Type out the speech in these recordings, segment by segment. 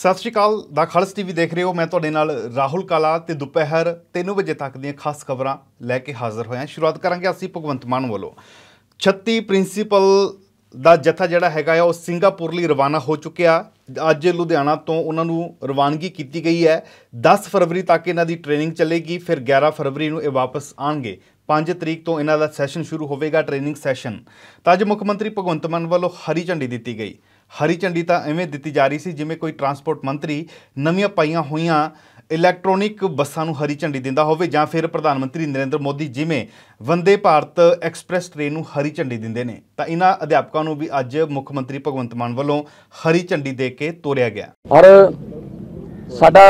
ਸਤਿ ਸ਼੍ਰੀ ਅਕਾਲ ਦਾ ਖਾਲਸ ਟੀਵੀ ਦੇਖ ਰਹੇ ਹੋ ਮੈਂ ਤੁਹਾਡੇ ਨਾਲ ਰਾਹੁਲ ਕਾਲਾ ਤੇ ਦੁਪਹਿਰ 3 ਵਜੇ ਤੱਕ ਦੀਆਂ ਖਾਸ ਖਬਰਾਂ ਲੈ ਕੇ ਹਾਜ਼ਰ ਹੋਇਆ ਸ਼ੁਰੂਆਤ ਕਰਾਂਗੇ ਅਸੀਂ ਭਗਵੰਤ ਮਾਨ ਵੱਲੋਂ 36 ਪ੍ਰਿੰਸੀਪਲ ਦਾ ਜਥਾ ਜਿਹੜਾ ਹੈਗਾ ਆ ਉਹ ਸਿੰਗਾਪੁਰ ਲਈ ਰਵਾਨਾ ਹੋ ਚੁੱਕਿਆ ਅੱਜ ਲੁਧਿਆਣਾ ਤੋਂ ਉਹਨਾਂ ਨੂੰ ਰਵਾਨਗੀ ਕੀਤੀ ਗਈ ਹੈ 10 ਫਰਵਰੀ ਤੱਕ ਇਹਨਾਂ ਦੀ ਟ੍ਰੇਨਿੰਗ ਚੱਲੇਗੀ ਫਿਰ 11 ਫਰਵਰੀ ਨੂੰ ਇਹ ਵਾਪਸ ਆਣਗੇ 5 ਤਰੀਕ ਤੋਂ ਇਹਨਾਂ ਦਾ ਸੈਸ਼ਨ ਸ਼ੁਰੂ ਹੋਵੇਗਾ ਟ੍ਰੇਨਿੰਗ ਸੈਸ਼ਨ ਤਾਂ ਅੱਜ ਮੁੱਖ ਮੰਤਰੀ ਭਗਵੰਤ ਮਾਨ ਵੱਲੋਂ ਹਰੀ ਝੰਡੀ ਦਿੱਤੀ ਗਈ ਹਰੀ ਝੰਡੀ ਤਾਂ ਐਵੇਂ ਦਿੱਤੀ ਜਾ ਰਹੀ ਸੀ ਜਿਵੇਂ ਕੋਈ ਟਰਾਂਸਪੋਰਟ ਮੰਤਰੀ ਨਵੀਆਂ ਪਾਈਆਂ ਹੋਈਆਂ ਇਲੈਕਟ੍ਰੋਨਿਕ ਬੱਸਾਂ ਨੂੰ ਹਰੀ ਝੰਡੀ ਦਿੰਦਾ ਹੋਵੇ ਜਾਂ ਫਿਰ ਪ੍ਰਧਾਨ ਮੰਤਰੀ ਨਰਿੰਦਰ ਮੋਦੀ ਜਿਵੇਂ ਵੰਦੇ ਭਾਰਤ ਐਕਸਪ੍ਰੈਸ ਟ੍ਰੇਨ ਨੂੰ ਹਰੀ ਝੰਡੀ ਦਿੰਦੇ ਨੇ ਤਾਂ ਇਹਨਾਂ ਅਧਿਆਪਕਾਂ ਨੂੰ ਵੀ ਅੱਜ ਮੁੱਖ ਮੰਤਰੀ ਭਗਵੰਤ ਮਾਨ ਵੱਲੋਂ ਹਰੀ ਝੰਡੀ ਦੇ ਕੇ ਤੋਰਿਆ ਗਿਆ ਔਰ ਸਾਡਾ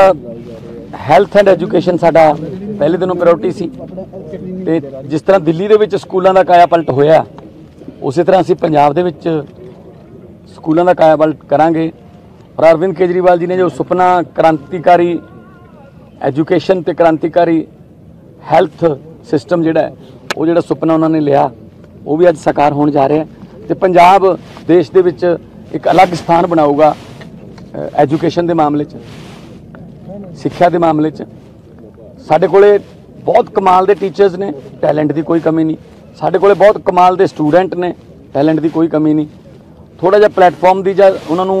ਹੈਲਥ ਐਂਡ ਐਜੂਕੇਸ਼ਨ ਸਾਡਾ ਪਹਿਲੇ ਦਿਨੋਂ ਪ੍ਰਾਇੋਰਟੀ ਸੀ ਤੇ ਜਿਸ ਤਰ੍ਹਾਂ ਦਿੱਲੀ ਦੇ ਵਿੱਚ ਸਕੂਲਾਂ ਦਾ ਕਾਇਆ ਪਲਟ ਹੋਇਆ ਉਸੇ ਤਰ੍ਹਾਂ ਅਸੀਂ ਪੰਜਾਬ ਦੇ ਵਿੱਚ ਸਕੂਲਾਂ ਦਾ ਕਾਇਆਬਲ ਕਰਾਂਗੇ ਔਰ ਅਰਵਿੰਦ ਕੇਜਰੀਵਾਲ ਜੀ ਨੇ ਜੋ ਸੁਪਨਾ ਕ੍ਰਾਂਤੀਕਾਰੀ ਐਜੂਕੇਸ਼ਨ ਤੇ ਕ੍ਰਾਂਤੀਕਾਰੀ ਹੈਲਥ ਸਿਸਟਮ ਜਿਹੜਾ ਉਹ ਜਿਹੜਾ ਸੁਪਨਾ ਉਹਨਾਂ ਨੇ ਲਿਆ ਉਹ ਵੀ ਅੱਜ ਸਾਕਾਰ ਹੋਣ ਜਾ ਰਿਹਾ ਤੇ ਪੰਜਾਬ ਦੇਸ਼ ਦੇ ਵਿੱਚ ਇੱਕ ਅਲੱਗ ਸਥਾਨ ਬਣਾਊਗਾ ਐਜੂਕੇਸ਼ਨ ਦੇ ਮਾਮਲੇ 'ਚ ਸਿੱਖਿਆ ਦੇ ਮਾਮਲੇ 'ਚ ਸਾਡੇ ਕੋਲੇ ਬਹੁਤ ਕਮਾਲ ਦੇ ਟੀਚਰਸ ਨੇ ਟੈਲੈਂਟ ਦੀ ਕੋਈ ਕਮੀ ਨਹੀਂ ਸਾਡੇ ਕੋਲੇ ਬਹੁਤ ਕਮਾਲ ਦੇ ਸਟੂਡੈਂਟ ਨੇ ਟੈਲੈਂਟ ਦੀ ਕੋਈ ਕਮੀ ਨਹੀਂ ਥੋੜਾ ਜਿਹਾ ਪਲੇਟਫਾਰਮ ਦੀ ਜਾਂ ਉਹਨਾਂ ਨੂੰ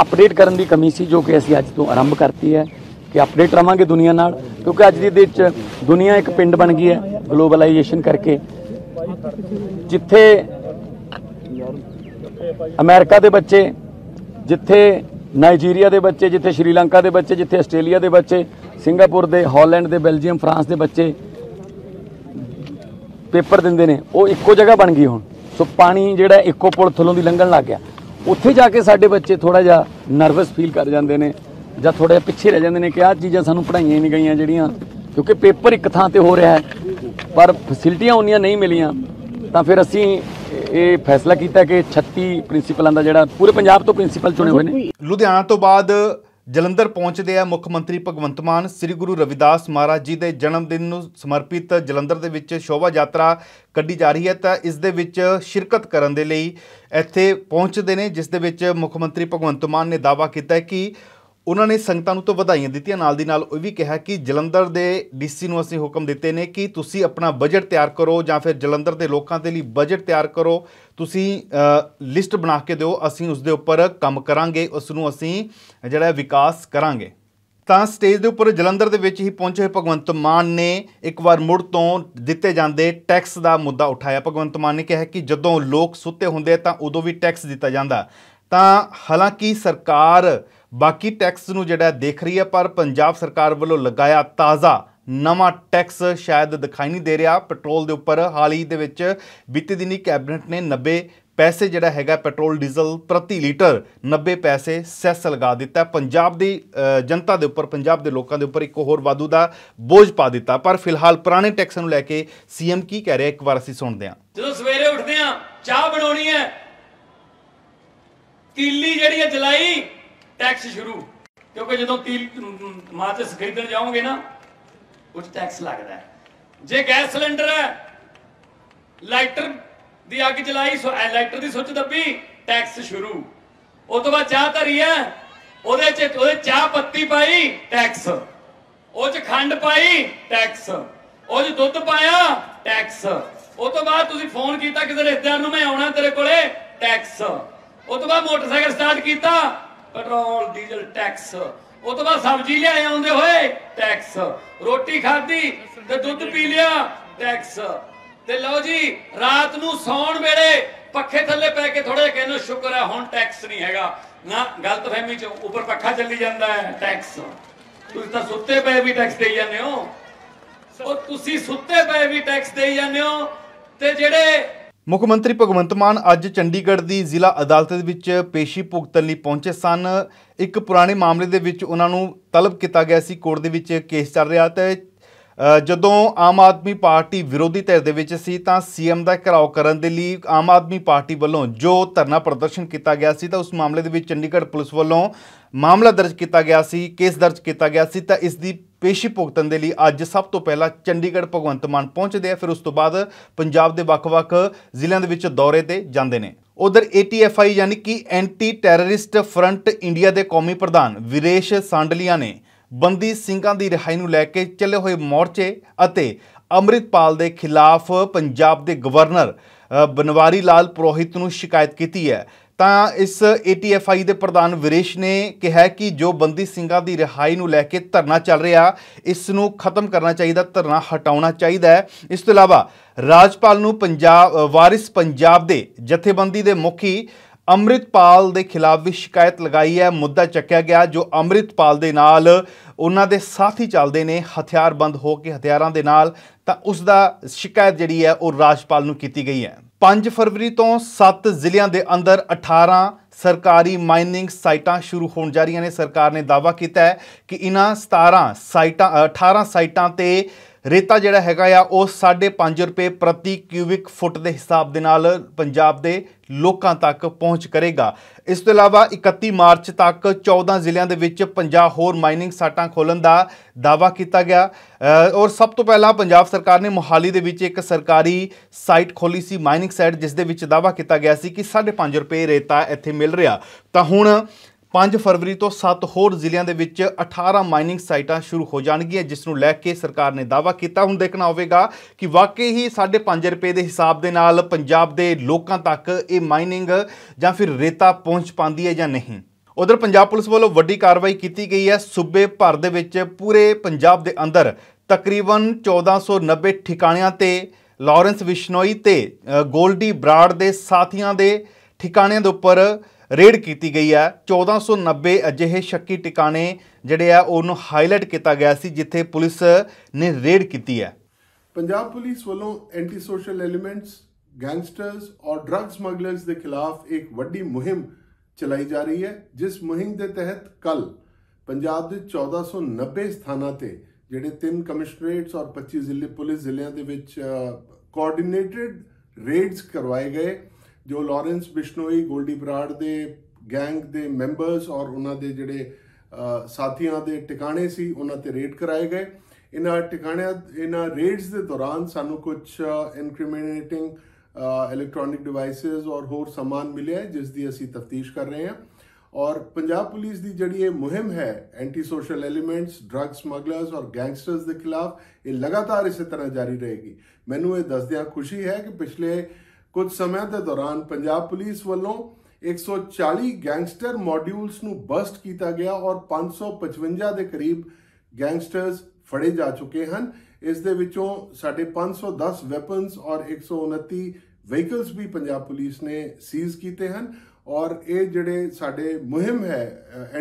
ਅਪਡੇਟ ਕਰਨ ਦੀ ਕਮੀ ਸੀ ਜੋ ਕਿ ਅਸੀਂ ਅੱਜ ਤੋਂ ਆਰੰਭ ਕਰਤੀ ਹੈ ਕਿ ਅਪਡੇਟ ਰਵਾਂਗੇ ਦੁਨੀਆ ਨਾਲ ਕਿਉਂਕਿ ਅੱਜ ਦੀ ਡੇਟ ਦੁਨੀਆ ਇੱਕ ਪਿੰਡ ਬਣ ਗਈ ਹੈ ਗਲੋਬਲਾਈਜੇਸ਼ਨ ਕਰਕੇ ਜਿੱਥੇ ਅਮਰੀਕਾ ਦੇ ਬੱਚੇ ਜਿੱਥੇ ਨਾਈਜੀਰੀਆ ਦੇ ਬੱਚੇ ਜਿੱਥੇ ਸ਼੍ਰੀਲੰਕਾ ਦੇ ਬੱਚੇ ਜਿੱਥੇ ਆਸਟ੍ਰੇਲੀਆ ਦੇ ਬੱਚੇ ਸਿੰਗਾਪੁਰ ਦੇ ਹਾਲੈਂਡ ਦੇ ਬੈਲਜੀਅਮ ਫਰਾਂਸ ਦੇ ਬੱਚੇ ਪੇਪਰ ਦਿੰਦੇ ਨੇ ਉਹ ਇੱਕੋ ਜਗ੍ਹਾ ਬਣ ਗਈ ਹੁਣ ਸੋ ਪਾਣੀ ਜਿਹੜਾ ਇੱਕੋ ਪੁਲ ਥਲੋਂ ਦੀ ਲੰਘਣ ਲੱਗ ਗਿਆ ਉੱਥੇ ਜਾ ਕੇ ਸਾਡੇ ਬੱਚੇ ਥੋੜਾ ਜਿਹਾ ਨਰਵਸ ਫੀਲ ਕਰ ਜਾਂਦੇ ਨੇ ਜਾਂ ਥੋੜਾ ਜਿਹਾ ਪਿੱਛੇ ਰਹਿ ਜਾਂਦੇ ਨੇ ਕਿ ਆਹ ਚੀਜ਼ਾਂ ਸਾਨੂੰ ਪੜਾਈਆਂ ਹੀ ਨਹੀਂ ਗਈਆਂ ਜਿਹੜੀਆਂ ਕਿਉਂਕਿ ਪੇਪਰ ਇੱਕ ਥਾਂ ਤੇ ਹੋ ਰਿਹਾ ਹੈ ਪਰ ਫੈਸਿਲਿਟੀਆਂ ਉਨੀਆਂ ਨਹੀਂ ਮਿਲੀਆਂ ਤਾਂ ਫਿਰ ਅਸੀਂ ਇਹ ਫੈਸਲਾ ਕੀਤਾ ਕਿ 36 ਪ੍ਰਿੰਸੀਪਲਾਂ ਦਾ ਜਿਹੜਾ ਪੂਰੇ ਪੰਜਾਬ ਤੋਂ ਪ੍ਰਿੰਸੀਪਲ ਚੁਣੇ ਹੋਏ ਨੇ ਲੁਧਿਆਣਾ ਤੋਂ ਬਾਅਦ ਜਲੰਧਰ ਪਹੁੰਚਦੇ ਆ ਮੁੱਖ ਮੰਤਰੀ ਭਗਵੰਤ ਮਾਨ ਸ੍ਰੀ ਗੁਰੂ ਰਵਿਦਾਸ ਮਹਾਰਾਜ ਜੀ ਦੇ ਜਨਮ ਦਿਨ ਨੂੰ ਸਮਰਪਿਤ ਜਲੰਧਰ ਦੇ ਵਿੱਚ ਸ਼ੋਭਾ ਯਾਤਰਾ ਕੱਢੀ ਜਾ ਰਹੀ ਹੈ ਤਾਂ ਇਸ ਦੇ ਵਿੱਚ ਸ਼ਿਰਕਤ ਕਰਨ ਦੇ ਲਈ ਇੱਥੇ ਪਹੁੰਚਦੇ ਨੇ ਜਿਸ ਦੇ ਵਿੱਚ ਮੁੱਖ ਮੰਤਰੀ ਭਗਵੰਤ ਮਾਨ ਨੇ ਦਾਅਵਾ ਕੀਤਾ ਹੈ ਕਿ ਉਹਨਾਂ ਨੇ ਸੰਗਤਾਂ ਨੂੰ ਤਾਂ ਵਧਾਈਆਂ ਦਿੱਤੀਆਂ ਨਾਲ ਦੀ ਨਾਲ ਉਹ ਵੀ ਕਿਹਾ ਕਿ ਜਲੰਧਰ ਦੇ ਡੀਸੀ ਨੂੰ ਅਸੀਂ ਹੁਕਮ ਦਿੱਤੇ ਨੇ ਕਿ ਤੁਸੀਂ ਆਪਣਾ ਬਜਟ ਤਿਆਰ ਕਰੋ ਜਾਂ ਫਿਰ ਜਲੰਧਰ ਦੇ ਲੋਕਾਂ ਦੇ ਲਈ ਬਜਟ ਤਿਆਰ ਕਰੋ ਤੁਸੀਂ ਲਿਸਟ ਬਣਾ ਕੇ ਦਿਓ ਅਸੀਂ ਉਸ ਦੇ ਉੱਪਰ ਕੰਮ ਕਰਾਂਗੇ ਉਸ ਨੂੰ ਅਸੀਂ ਜਿਹੜਾ ਵਿਕਾਸ ਕਰਾਂਗੇ ਤਾਂ ਸਟੇਜ ਦੇ ਉੱਪਰ ਜਲੰਧਰ ਦੇ ਵਿੱਚ ਹੀ ਪਹੁੰਚੇ ਭਗਵੰਤ ਮਾਨ ਨੇ ਇੱਕ ਵਾਰ ਮੁੜ ਤੋਂ ਦਿੱਤੇ ਜਾਂਦੇ ਟੈਕਸ ਦਾ ਮੁੱਦਾ ਉਠਾਇਆ ਭਗਵੰਤ ਮਾਨ ਨੇ ਕਿਹਾ ਕਿ ਜਦੋਂ ਲੋਕ ਸੁੱਤੇ ਹੁੰਦੇ ਤਾਂ ਉਦੋਂ ਵੀ ਟੈਕਸ ਦਿੱਤਾ ਜਾਂਦਾ ਤਾਂ ਹਾਲਾਂਕਿ ਸਰਕਾਰ ਬਾਕੀ ਟੈਕਸ ਨੂੰ ਜਿਹੜਾ ਦੇਖ ਰਹੀ ਹੈ ਪਰ ਪੰਜਾਬ ਸਰਕਾਰ ਵੱਲੋਂ ਲਗਾਇਆ ਤਾਜ਼ਾ ਨਵਾਂ ਟੈਕਸ ਸ਼ਾਇਦ ਦਿਖਾਈ ਨਹੀਂ ਦੇ ਰਿਹਾ ਪੈਟਰੋਲ ਦੇ ਉੱਪਰ ਹਾਲ ਹੀ ਦੇ ਵਿੱਚ ਬੀਤੇ ਦਿਨੀ ਕੈਬਨਿਟ ਨੇ 90 ਪੈਸੇ ਜਿਹੜਾ ਹੈਗਾ ਪੈਟਰੋਲ ਡੀਜ਼ਲ ਪ੍ਰਤੀ ਲੀਟਰ 90 ਪੈਸੇ ਸੈਸ ਲਗਾ ਦਿੱਤਾ ਪੰਜਾਬ ਦੀ ਜਨਤਾ ਦੇ ਉੱਪਰ ਪੰਜਾਬ ਦੇ ਲੋਕਾਂ ਦੇ ਉੱਪਰ ਇੱਕ ਹੋਰ ਵਾਧੂ ਦਾ ਬੋਝ ਪਾ ਦਿੱਤਾ ਪਰ ਫਿਲਹਾਲ ਪੁਰਾਣੇ ਟੈਕਸ ਨੂੰ ਲੈ ਕੇ ਸੀਐਮ ਕੀ ਕਹਿ ਰਿਹਾ ਇੱਕ ਵਾਰ ਅਸੀਂ ਸੁਣਦੇ ਹਾਂ ਜਦੋਂ ਸਵੇਰੇ ਉੱਠਦੇ ਹਾਂ ਚਾਹ ਬਣਾਉਣੀ ਹੈ ਕਿੱਲੀ ਜਿਹੜੀ ਹੈ ਜਲਾਈ ਟੈਕਸ ਸ਼ੁਰੂ ਕਿਉਂਕਿ ਜਦੋਂ ਤੀਲ ਮਾਚਸ ਖਰੀਦਣ ਜਾਓਗੇ ਨਾ ਉਹ ਟੈਕਸ ਲੱਗਦਾ ਹੈ ਜੇ ਗੈਸ ਸਿਲੰਡਰ ਹੈ ਲਾਈਟਰ ਦੀ ਅੱਗ ਜਲਾਈ ਸੋ ਲਾਈਟਰ ਦੀ ਸੁੱਚ ਦੱਬੀ ਟੈਕਸ ਸ਼ੁਰੂ ਉਸ ਤੋਂ ਬਾਅਦ ਚਾਹ ਧਰੀ ਹੈ ਉਹਦੇ ਚ ਉਹਦੇ ਚਾਹ ਪੱਤੀ ਪਾਈ ਟੈਕਸ ਉਹ ਚ ਖੰਡ ਪਾਈ ਟੈਕਸ ਉਹ ਚ ਦੁੱਧ ਪਾਇਆ ਟੈਕਸ ਉਸ ਤੋਂ ਬਾਅਦ ਤੁਸੀਂ ਫੋਨ ਕੀਤਾ ਕਿਸੇ ਰਿਸ਼ਤੇਦਾਰ ਨੂੰ ਮੈਂ ਆਉਣਾ ਤੇਰੇ ਕੋਲੇ ਟੈਕਸ ਉਸ ਤੋਂ ਬਾਅਦ ਮੋਟਰਸਾਈਕਲ ਸਟਾਰਟ ਕੀਤਾ ਪੈਟਰੋਲ ਡੀਜ਼ਲ ਟੈਕਸ ਉਹ ਤੋਂ ਬਾਅਦ ਸਬਜ਼ੀ ਆਏ ਆਉਂਦੇ ਹੋਏ ਟੈਕਸ ਰੋਟੀ ਖਾਧੀ ਤੇ ਦੁੱਧ ਪੀ ਲਿਆ ਟੈਕਸ ਤੇ ਲਓ ਜੀ ਰਾਤ ਨੂੰ ਸੌਣ ਵੇਲੇ ਪੱਖੇ ਥੱਲੇ ਪੈ ਕੇ ਥੋੜਾ ਜਿਹਾ ਸ਼ੁਕਰ ਹੈ ਹੁਣ ਟੈਕਸ ਨਹੀਂ ਹੈਗਾ ਨਾ ਗਲਤਫਹਿਮੀ ਚ ਉੱਪਰ ਪੱਖਾ ਚੱਲੀ ਜਾਂਦਾ ਹੈ ਟੈਕਸ ਤੁਸੀਂ ਤਾਂ ਸੁੱਤੇ ਪਏ ਵੀ ਟੈਕਸ ਦੇਈ ਜਾਂਦੇ ਹੋ ਉਹ ਤੁਸੀਂ ਸੁੱਤੇ ਪਏ ਵੀ ਟੈਕਸ ਦੇਈ ਜਾਂਦੇ ਹੋ ਤੇ ਜਿਹੜੇ ਮੁੱਖ ਮੰਤਰੀ ਭਗਵੰਤ ਮਾਨ ਅੱਜ ਚੰਡੀਗੜ੍ਹ ਦੀ ਜ਼ਿਲ੍ਹਾ ਅਦਾਲਤ ਦੇ ਵਿੱਚ ਪੇਸ਼ੀ ਭੁਗਤਣ ਲਈ ਪਹੁੰਚੇ ਸਨ ਇੱਕ ਪੁਰਾਣੇ ਮਾਮਲੇ ਦੇ ਵਿੱਚ ਉਹਨਾਂ ਨੂੰ ਤਲਬ ਕੀਤਾ ਗਿਆ ਸੀ ਕੋਰਟ ਦੇ ਵਿੱਚ ਕੇਸ ਚੱਲ ਰਿਹਾ ਤੇ ਜਦੋਂ ਆਮ ਆਦਮੀ ਪਾਰਟੀ ਵਿਰੋਧੀ ਧਿਰ ਦੇ ਵਿੱਚ ਸੀ ਤਾਂ ਸੀਐਮ ਦਾ ਘਰਾਓ ਕਰਨ ਦੇ ਲਈ ਆਮ ਆਦਮੀ ਪਾਰਟੀ ਵੱਲੋਂ ਜੋ ਧਰਨਾ ਪ੍ਰਦਰਸ਼ਨ ਕੀਤਾ ਗਿਆ ਸੀ ਤਾਂ ਉਸ ਮਾਮਲੇ ਦੇ ਵਿੱਚ ਚੰਡੀਗੜ੍ਹ ਪੁਲਿਸ ਵੱਲੋਂ ਮਾਮਲਾ ਦਰਜ ਕੀਤਾ ਗਿਆ ਸੀ ਕੇਸ ਦਰਜ ਕੀਤਾ ਗਿਆ ਸੀ ਤਾਂ ਇਸ ਦੀ ਪੇਸ਼ੀ ਭੁਗਤਣ ਦੇ ਲਈ ਅੱਜ ਸਭ ਤੋਂ ਪਹਿਲਾਂ ਚੰਡੀਗੜ੍ਹ ਭਗਵੰਤ ਮਾਨ ਪਹੁੰਚਦੇ ਆ ਫਿਰ ਉਸ ਤੋਂ ਬਾਅਦ ਪੰਜਾਬ ਦੇ ਵੱਖ-ਵੱਖ ਜ਼ਿਲ੍ਹਿਆਂ ਦੇ ਵਿੱਚ ਦੌਰੇ ਤੇ ਜਾਂਦੇ ਨੇ ਉਧਰ ਏਟੀਐਫਆਈ ਯਾਨੀ ਕਿ ਐਂਟੀ ਟੈਰਰਿਸਟ ਫਰੰਟ ਇੰਡੀਆ ਦੇ ਕੌਮੀ ਪ੍ਰਧਾਨ ਵਿਰੇਸ਼ ਸਾਂਡਲੀਆ ਨੇ ਬੰਦੀ ਸਿੰਘਾਂ ਦੀ ਰਿਹਾਈ ਨੂੰ ਲੈ ਕੇ ਚੱਲੇ ਹੋਏ ਮੋਰਚੇ ਅਤੇ ਅਮਰਿਤਪਾਲ ਦੇ ਖਿਲਾਫ ਪੰਜਾਬ ਦੇ ਗਵਰਨਰ ਬਨਵਾਰੀ ਲਾਲ ਪ੍ਰੋਹਿਤ ਨੂੰ ਸ਼ਿਕਾਇਤ ਕੀਤੀ ਹੈ ਤਾਂ ਇਸ ਏਟੀਐਫਆਈ ਦੇ ਪ੍ਰਧਾਨ ਵਿਰੇਸ਼ ਨੇ ਕਿਹਾ ਕਿ ਜੋ ਬੰਦੀ ਸਿੰਘਾਂ ਦੀ ਰਿਹਾਈ ਨੂੰ ਲੈ ਕੇ ਧਰਨਾ ਚੱਲ ਰਿਹਾ ਇਸ ਨੂੰ ਖਤਮ ਕਰਨਾ ਚਾਹੀਦਾ ਧਰਨਾ ਹਟਾਉਣਾ ਚਾਹੀਦਾ ਹੈ ਇਸ ਤੋਂ ਇਲਾਵਾ ਰਾਜਪਾਲ ਨੂੰ ਪੰਜਾਬ ਵਾਰਿਸ ਪੰਜਾਬ ਦੇ ਜਥੇਬੰਦੀ ਦੇ ਮੁਖੀ ਅਮਰਿਤਪਾਲ ਦੇ ਖਿਲਾਫ ਵੀ ਸ਼ਿਕਾਇਤ ਲਗਾਈ ਹੈ ਮੁੱਦਾ ਚੱਕਿਆ ਗਿਆ ਜੋ ਅਮਰਿਤਪਾਲ ਦੇ ਨਾਲ ਉਹਨਾਂ ਦੇ ਸਾਥੀ ਚੱਲਦੇ ਨੇ ਹਥਿਆਰਬੰਦ ਹੋ ਕੇ ਹਥਿਆਰਾਂ ਦੇ ਨਾਲ ਤਾਂ ਉਸ ਦਾ ਸ਼ਿਕਾਇਤ ਜਿਹੜੀ ਹੈ ਉਹ ਰਾਜਪਾਲ ਨੂੰ ਕੀਤੀ ਗਈ ਹੈ 5 ਫਰਵਰੀ ਤੋਂ 7 ਜ਼ਿਲ੍ਹਿਆਂ ਦੇ ਅੰਦਰ 18 ਸਰਕਾਰੀ ਮਾਈਨਿੰਗ ਸਾਈਟਾਂ ਸ਼ੁਰੂ ਹੋਣ ਜਾ ਰਹੀਆਂ ਨੇ ਸਰਕਾਰ ਨੇ ਦਾਅਵਾ ਕੀਤਾ ਹੈ ਕਿ ਇਨ੍ਹਾਂ 17 ਸਾਈਟਾਂ 18 ਸਾਈਟਾਂ ਤੇ ਰੇਤਾ ਜਿਹੜਾ ਹੈਗਾ ਆ ਉਹ 5.5 ਰੁਪਏ ਪ੍ਰਤੀ ਕਿਊਬਿਕ ਫੁੱਟ ਦੇ ਹਿਸਾਬ ਦੇ ਨਾਲ ਪੰਜਾਬ ਦੇ ਲੋਕਾਂ ਤੱਕ ਪਹੁੰਚ ਕਰੇਗਾ ਇਸ ਤੋਂ ਇਲਾਵਾ 31 ਮਾਰਚ ਤੱਕ 14 ਜ਼ਿਲ੍ਹਿਆਂ ਦੇ ਵਿੱਚ 50 ਹੋਰ ਮਾਈਨਿੰਗ ਸਾਟਾਂ ਖੋਲਣ ਦਾ ਦਾਵਾ ਕੀਤਾ ਗਿਆ ਔਰ ਸਭ ਤੋਂ ਪਹਿਲਾਂ ਪੰਜਾਬ ਸਰਕਾਰ ਨੇ ਮੋਹਾਲੀ ਦੇ ਵਿੱਚ ਇੱਕ ਸਰਕਾਰੀ ਸਾਈਟ ਖੋਲੀ ਸੀ ਮਾਈਨਿੰਗ ਸਾਈਟ ਜਿਸ ਦੇ ਵਿੱਚ ਦਾਵਾ ਕੀਤਾ ਗਿਆ ਸੀ ਕਿ 5.5 ਰੁਪਏ ਰੇਤਾ ਇੱਥੇ ਮਿਲ ਰਿਹਾ ਤਾਂ ਹੁਣ 5 ਫਰਵਰੀ ਤੋਂ 7 ਹੋਰ ਜ਼ਿਲ੍ਹਿਆਂ ਦੇ ਵਿੱਚ 18 ਮਾਈਨਿੰਗ ਸਾਈਟਾਂ ਸ਼ੁਰੂ ਹੋ ਜਾਣਗੀਆਂ ਜਿਸ ਨੂੰ ਲੈ ਕੇ ਸਰਕਾਰ ਨੇ ਦਾਅਵਾ ਕੀਤਾ ਹੁਣ ਦੇਖਣਾ ਹੋਵੇਗਾ ਕਿ ਵਾਕਈ ਹੀ 5.5 ਰੁਪਏ ਦੇ ਹਿਸਾਬ ਦੇ ਨਾਲ ਪੰਜਾਬ ਦੇ ਲੋਕਾਂ ਤੱਕ ਇਹ ਮਾਈਨਿੰਗ ਜਾਂ ਫਿਰ ਰੇਤਾ ਪਹੁੰਚ ਪਾਉਂਦੀ ਹੈ ਜਾਂ ਨਹੀਂ ਉਧਰ ਪੰਜਾਬ ਪੁਲਿਸ ਵੱਲੋਂ ਵੱਡੀ ਕਾਰਵਾਈ ਕੀਤੀ ਗਈ ਹੈ ਸੂਬੇ ਭਰ ਦੇ ਵਿੱਚ ਪੂਰੇ ਪੰਜਾਬ ਦੇ ਅੰਦਰ ਤਕਰੀਬਨ 1490 ਠਿਕਾਣਿਆਂ ਤੇ ਲਾਰੈਂਸ ਵਿਸ਼ਨੋਈ ਤੇ 골ਡੀ ਬਰਾੜ ਦੇ ਸਾਥੀਆਂ ਦੇ ਠਿਕਾਣਿਆਂ ਦੇ ਉੱਪਰ ਰੇਡ ਕੀਤੀ ਗਈ ਹੈ 1490 ਅਜਿਹੇ ਸ਼ੱਕੀ ਟਿਕਾਣੇ ਜਿਹੜੇ ਆ ਉਹਨੂੰ ਹਾਈਲਾਈਟ ਕੀਤਾ ਗਿਆ ਸੀ ਜਿੱਥੇ ਪੁਲਿਸ ਨੇ ਰੇਡ ਕੀਤੀ ਹੈ ਪੰਜਾਬ ਪੁਲਿਸ ਵੱਲੋਂ ਐਂਟੀ ਸੋਸ਼ਲ ਐਲੀਮੈਂਟਸ ਗੈਂਗਸਟਰਸ ਔਰ ਡਰੱਗ ਸਮਗਲਰਸ ਦੇ ਖਿਲਾਫ ਇੱਕ ਵੱਡੀ ਮੁਹਿੰਮ ਚਲਾਈ ਜਾ ਰਹੀ ਹੈ ਜਿਸ ਮੁਹਿੰਮ ਦੇ ਤਹਿਤ ਕੱਲ ਪੰਜਾਬ ਦੇ 1490 ਸਥਾਨਾਂ ਤੇ ਜਿਹੜੇ ਤਿੰਨ ਕਮਿਸ਼ਨਰੇਟਸ ਔਰ 25 ਜ਼ਿਲ੍ਹੇ ਪੁਲਿਸ ਜ਼ਿਲ੍ਹਿਆਂ ਦੇ ਵਿੱਚ ਕੋਆਰਡੀਨੇਟਿਡ ਰੇਡਸ ਕਰਵਾਏ ਗਏ ਜੋ ਲਾਰੈਂਸ ਬਿਸ਼ਨੋਈ ਗੋਲਡੀ ਬਰਾਡ ਦੇ ਗੈਂਗ ਦੇ ਮੈਂਬਰਸ ਔਰ ਉਹਨਾਂ ਦੇ ਜਿਹੜੇ ਸਾਥੀਆਂ ਦੇ ਟਿਕਾਣੇ ਸੀ ਉਹਨਾਂ ਤੇ ਰੇਡ ਕਰਾਏ ਗਏ ਇਹਨਾਂ ਟਿਕਾਣਿਆਂ ਇਹਨਾਂ ਰੇਡਸ ਦੇ ਦੌਰਾਨ ਸਾਨੂੰ ਕੁਝ ਇਨਕ੍ਰਿਮੀਨੇਟਿੰਗ ਇਲੈਕਟ੍ਰੋਨਿਕ ਡਿਵਾਈਸਸ ਔਰ ਹੋਰ ਸਮਾਨ ਮਿਲਿਆ ਜਿਸ ਦੀ ਅਸੀਂ ਤਫਤੀਸ਼ ਕਰ ਰਹੇ ਹਾਂ ਔਰ ਪੰਜਾਬ ਪੁਲਿਸ ਦੀ ਜਿਹੜੀ ਇਹ ਮੁਹਿੰਮ ਹੈ anti social elements drug smugglers ਔਰ ਗੈਂਗਸਟਰਸ ਦੇ ਖਿਲਾਫ ਇਹ ਲਗਾਤਾਰ ਇਸੇ ਤਰ੍ਹਾਂ ਜਾਰੀ ਰਹੇਗੀ ਮੈਨੂੰ ਇਹ ਦੱਸਦਿਆਂ ਖੁਸ਼ੀ ਹੈ ਕਿ ਪਿਛਲੇ ਕੁਝ ਸਮੇਂ ਦੇ ਦੌਰਾਨ ਪੰਜਾਬ ਪੁਲਿਸ ਵੱਲੋਂ 140 ਗੈਂਗਸਟਰ ਮੋਡਿਊਲਸ ਨੂੰ ਬਸਟ ਕੀਤਾ ਗਿਆ ਔਰ 555 ਦੇ ਕਰੀਬ ਗੈਂਗਸਟਰਸ ਫੜੇ ਜਾ ਚੁੱਕੇ ਹਨ ਇਸ ਦੇ ਵਿੱਚੋਂ ਸਾਡੇ 510 ਵੈਪਨਸ ਔਰ 129 ਵਹੀਕਲਸ ਵੀ ਪੰਜਾਬ ਪੁਲਿਸ ਨੇ ਸੀਜ਼ ਕੀਤੇ ਹਨ ਔਰ ਇਹ ਜਿਹੜੇ ਸਾਡੇ ਮੁਹਿੰਮ ਹੈ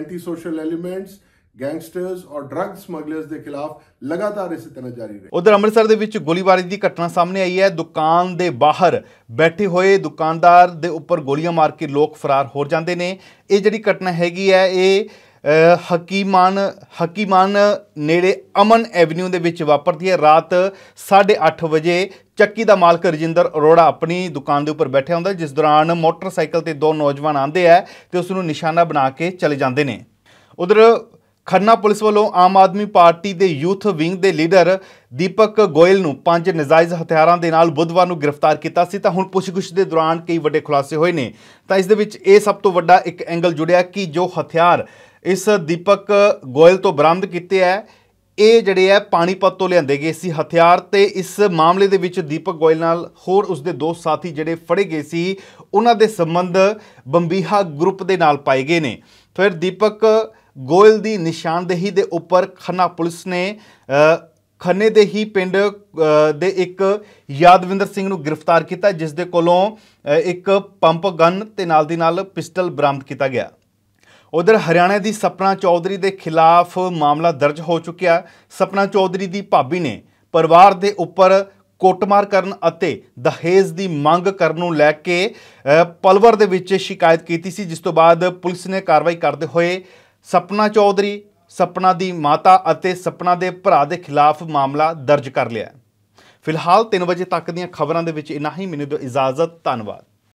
ਐਂਟੀ ਸੋਸ਼ਲ ਐਲੀਮੈਂਟਸ ਗੈਂਗਸਟਰਸ ਔਰ ਡਰੱਗ ਸਮਗਲਰਸ ਦੇ ਖਿਲਾਫ ਲਗਾਤਾਰ ਇਸੇ ਤਰ੍ਹਾਂ ਜਾਰੀ ਰਹੇ ਉਧਰ ਅੰਮ੍ਰਿਤਸਰ ਦੇ ਵਿੱਚ ਗੋਲੀਬਾਰੀ ਦੀ ਘਟਨਾ ਸਾਹਮਣੇ ਆਈ ਹੈ ਦੁਕਾਨ ਦੇ ਬਾਹਰ ਬੈਠੇ ਹੋਏ ਦੁਕਾਨਦਾਰ ਦੇ ਉੱਪਰ ਗੋਲੀਆਂ ਮਾਰ ਕੇ ਲੋਕ ਫਰਾਰ ਹੋ ਜਾਂਦੇ ਨੇ ਇਹ ਜਿਹੜੀ ਘਟਨਾ ਹੈਗੀ ਹੈ ਇਹ ਹਕੀਮਾਨ ਹਕੀਮਾਨ ਨੇੜੇ ਅਮਨ ਐਵਨਿਊ ਦੇ ਵਿੱਚ ਵਾਪਰਦੀ ਹੈ ਰਾਤ 8:30 ਵਜੇ ਚੱਕੀ ਦਾ ਮਾਲਕ ਰਜਿੰਦਰ ਅਰੋੜਾ ਆਪਣੀ ਦੁਕਾਨ ਦੇ ਉੱਪਰ ਬੈਠਿਆ ਹੁੰਦਾ ਜਿਸ ਦੌਰਾਨ ਮੋਟਰਸਾਈਕਲ ਤੇ ਦੋ ਨੌਜਵਾਨ ਆਂਦੇ ਆ ਤੇ ਉਸ ਨੂੰ ਨਿਸ਼ਾਨਾ ਬਣਾ ਕੇ ਚਲੇ ਜਾਂਦੇ ਨੇ ਉਧਰ ਖੰਨਾ ਪੁਲਿਸ ਵੱਲੋਂ ਆਮ ਆਦਮੀ ਪਾਰਟੀ ਦੇ ਯੂਥ ਵਿੰਗ ਦੇ ਲੀਡਰ ਦੀਪਕ ਗੋਇਲ ਨੂੰ ਪੰਜ ਨਜਾਇਜ਼ ਹਥਿਆਰਾਂ ਦੇ ਨਾਲ ਬੁੱਧਵਾਰ ਨੂੰ ਗ੍ਰਿਫਤਾਰ ਕੀਤਾ ਸੀ ਤਾਂ ਹੁਣ ਪੁੱਛਗਿੱਛ ਦੇ ਦੌਰਾਨ ਕਈ ਵੱਡੇ ਖੁਲਾਸੇ ਹੋਏ ਨੇ ਤਾਂ ਇਸ ਦੇ ਵਿੱਚ ਇਹ ਸਭ ਤੋਂ ਵੱਡਾ ਇੱਕ ਐਂਗਲ ਜੁੜਿਆ ਕਿ ਜੋ ਹਥਿਆਰ ਇਸ ਦੀਪਕ ਗੋਇਲ ਤੋਂ ਬਰਾਮਦ ਕੀਤੇ ਹੈ ਇਹ ਜਿਹੜੇ ਆ ਪਾਣੀਪਤ ਤੋਂ ਲਿਆਂਦੇ ਗਏ ਸੀ ਹਥਿਆਰ ਤੇ ਇਸ ਮਾਮਲੇ ਦੇ ਵਿੱਚ ਦੀਪਕ ਗੋਇਲ ਨਾਲ ਹੋਰ ਉਸਦੇ ਦੋ ਸਾਥੀ ਜਿਹੜੇ ਫੜੇ ਗਏ ਸੀ ਉਹਨਾਂ ਦੇ ਸੰਬੰਧ ਬੰਬੀਹਾ ਗਰੁੱਪ ਦੇ ਨਾਲ ਪਾਏ ਗਏ ਨੇ ਫਿਰ ਦੀਪਕ ਗੋਇਲ ਦੀ ਨਿਸ਼ਾਨਦੇਹੀ ਦੇ ਉੱਪਰ ਖੰਨਾ ਪੁਲਿਸ ਨੇ ਖੰਨੇ ਦੇ ਹੀ ਪਿੰਡ ਦੇ ਇੱਕ ਯਾਦਵਿੰਦਰ ਸਿੰਘ ਨੂੰ ਗ੍ਰਿਫਤਾਰ ਕੀਤਾ ਜਿਸ ਦੇ ਕੋਲੋਂ ਇੱਕ ਪੰਪ ਗਨ ਤੇ ਨਾਲ ਦੀ ਨਾਲ ਪਿਸਟਲ ਬਰਾਮਦ ਕੀਤਾ ਗਿਆ ਉਧਰ ਹਰਿਆਣਾ ਦੀ ਸਪਨਾ ਚੌਧਰੀ ਦੇ ਖਿਲਾਫ ਮਾਮਲਾ ਦਰਜ ਹੋ ਚੁੱਕਿਆ ਸਪਨਾ ਚੌਧਰੀ ਦੀ ਭਾਬੀ ਨੇ ਪਰਿਵਾਰ ਦੇ ਉੱਪਰ ਕੋਟਮਾਰ ਕਰਨ ਅਤੇ ਦਹੇਜ਼ ਦੀ ਮੰਗ ਕਰਨ ਨੂੰ ਲੈ ਕੇ ਪਲਵਰ ਦੇ ਵਿੱਚ ਸ਼ਿਕਾਇਤ ਕੀਤੀ ਸੀ ਜਿਸ ਤੋਂ ਬਾਅਦ ਪੁਲਿਸ ਨੇ ਕਾਰਵਾਈ ਕਰਦੇ ਹੋਏ ਸਪਨਾ ਚੌਧਰੀ ਸਪਨਾ ਦੀ ਮਾਤਾ ਅਤੇ ਸਪਨਾ ਦੇ ਭਰਾ ਦੇ ਖਿਲਾਫ ਮਾਮਲਾ ਦਰਜ ਕਰ ਲਿਆ ਫਿਲਹਾਲ 3 ਵਜੇ ਤੱਕ ਦੀਆਂ ਖਬਰਾਂ ਦੇ ਵਿੱਚ ਇਨਾ ਹੀ ਮੈਨੂੰ ਦਿਓ ਇਜਾਜ਼ਤ ਧੰਨਵਾਦ